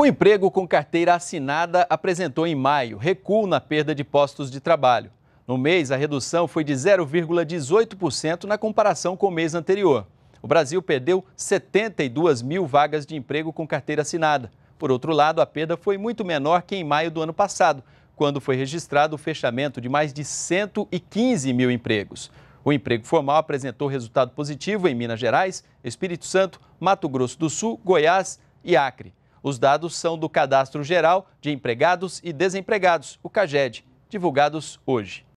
O emprego com carteira assinada apresentou em maio recuo na perda de postos de trabalho. No mês, a redução foi de 0,18% na comparação com o mês anterior. O Brasil perdeu 72 mil vagas de emprego com carteira assinada. Por outro lado, a perda foi muito menor que em maio do ano passado, quando foi registrado o fechamento de mais de 115 mil empregos. O emprego formal apresentou resultado positivo em Minas Gerais, Espírito Santo, Mato Grosso do Sul, Goiás e Acre. Os dados são do Cadastro Geral de Empregados e Desempregados, o CAGED, divulgados hoje.